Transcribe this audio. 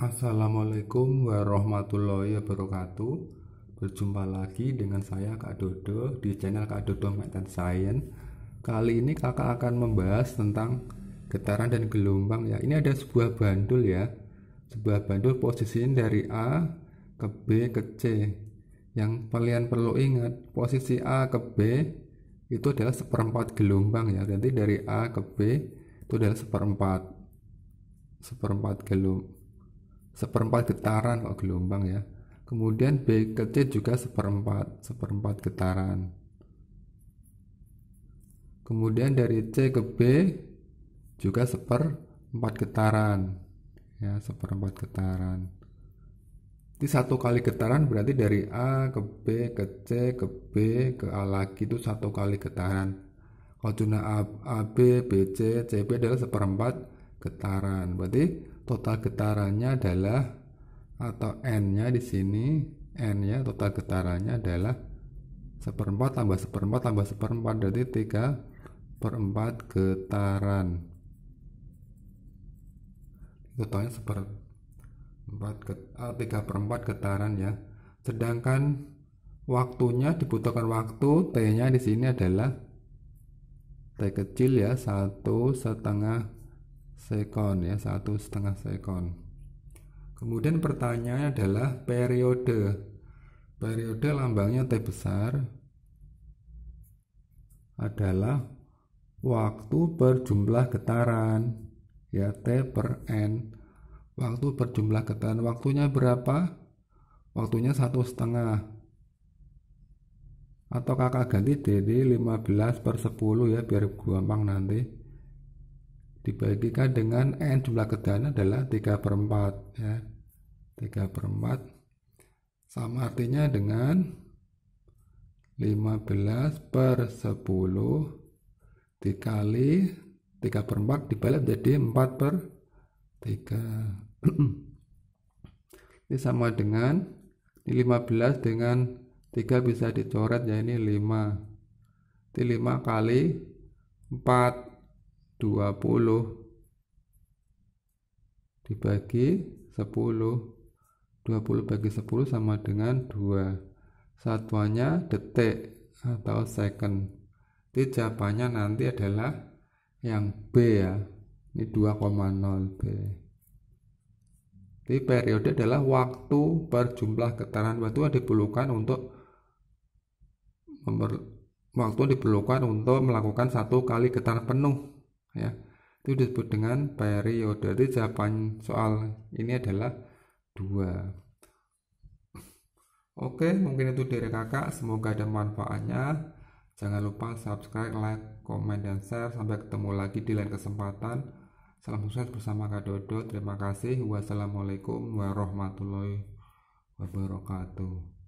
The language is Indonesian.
Assalamualaikum warahmatullahi wabarakatuh Berjumpa lagi dengan saya Kak Dodo di channel Kak Dodo Math and Science Kali ini kakak akan membahas tentang getaran dan gelombang ya Ini ada sebuah bandul ya Sebuah bandul posisinya dari A ke B ke C Yang kalian perlu ingat posisi A ke B itu adalah seperempat gelombang ya Jadi dari A ke B itu adalah seperempat seperempat gelombang seperempat getaran kok gelombang ya. Kemudian B ke C juga seperempat, seperempat getaran. Kemudian dari C ke B juga seperempat getaran. Ya, seperempat getaran. Jadi satu kali getaran berarti dari A ke B ke C ke B ke A lagi itu satu kali getaran. Kalau cuma A, A B, B, C, C, B adalah seperempat getaran. Berarti total getarannya adalah atau n-nya di sini n-nya total getarannya adalah seperempat tambah seperempat tambah seperempat jadi tiga perempat getaran totalnya seperempat eh, tiga perempat getaran ya sedangkan waktunya dibutuhkan waktu t-nya di sini adalah t kecil ya satu setengah sekon ya satu setengah sekon kemudian pertanyaannya adalah periode periode lambangnya T besar adalah waktu per jumlah getaran ya T per N waktu per jumlah getaran waktunya berapa waktunya satu setengah atau kakak ganti jadi 15 per 10 ya biar gampang nanti dibagikan dengan N jumlah kedahan adalah 3 per 4 ya. 3 per 4 sama artinya dengan 15 per 10 dikali 3 per 4 dibalik jadi 4 per 3 ini sama dengan ini 15 dengan 3 bisa dicoret ya ini 5 ini 5 kali 4 20 dibagi 10 20 bagi 10 sama dengan 2 satuannya detik atau second jadi jawabannya nanti adalah yang B ya ini 2,0 B jadi periode adalah waktu per jumlah getaran waktu yang diperlukan untuk memper, waktu diperlukan untuk melakukan satu kali getaran penuh ya itu disebut dengan periode jadi jawaban soal ini adalah dua Oke, mungkin itu dari kakak. Semoga ada manfaatnya. Jangan lupa subscribe, like, komen, dan share. Sampai ketemu lagi di lain kesempatan. Salam sukses bersama Kak Dodo. Terima kasih. Wassalamualaikum warahmatullahi wabarakatuh.